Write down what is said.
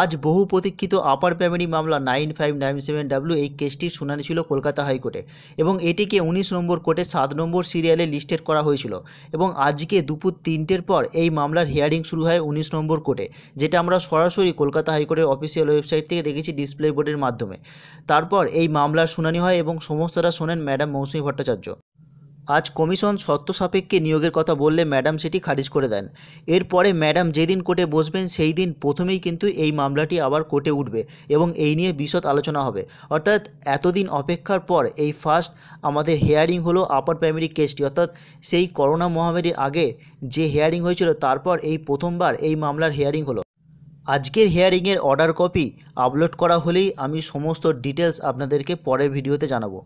আজ বহু প্রতীক্ষিত আপার প্যামেরি মামলা nine five nine seven W এই কেসটির শুনানি ছিল কলকাতা হাইকোর্টে এবং এটিকে উনিশ নম্বর কোর্টে সাত নম্বর সিরিয়ালে লিস্টেড করা হয়েছিল এবং আজকে দুপুর তিনটের পর এই মামলার হিয়ারিং শুরু হয় উনিশ নম্বর কোর্টে যেটা আমরা সরাসরি কলকাতা হাইকোর্টের অফিসিয়াল ওয়েবসাইট থেকে দেখেছি ডিসপ্লে বোর্ডের মাধ্যমে তারপর এই মামলার শুনানি হয় এবং সমস্তটা শোনেন ম্যাডাম মৌসুমী ভট্টাচার্য আজ কমিশন সত্য সাপেক্ষে নিয়োগের কথা বললে ম্যাডাম সেটি খারিজ করে দেন এরপরে ম্যাডাম যেদিন কোর্টে বসবেন সেই দিন প্রথমেই কিন্তু এই মামলাটি আবার কোর্টে উঠবে এবং এই নিয়ে বিশদ আলোচনা হবে অর্থাৎ এতদিন অপেক্ষার পর এই ফার্স্ট আমাদের হেয়ারিং হলো আপার প্রাইমারি কেসটি অর্থাৎ সেই করোনা মহামারীর আগে যে হেয়ারিং হয়েছিল তারপর এই প্রথমবার এই মামলার হেয়ারিং হলো আজকের হেয়ারিংয়ের অর্ডার কপি আপলোড করা হলেই আমি সমস্ত ডিটেলস আপনাদেরকে পরের ভিডিওতে জানাবো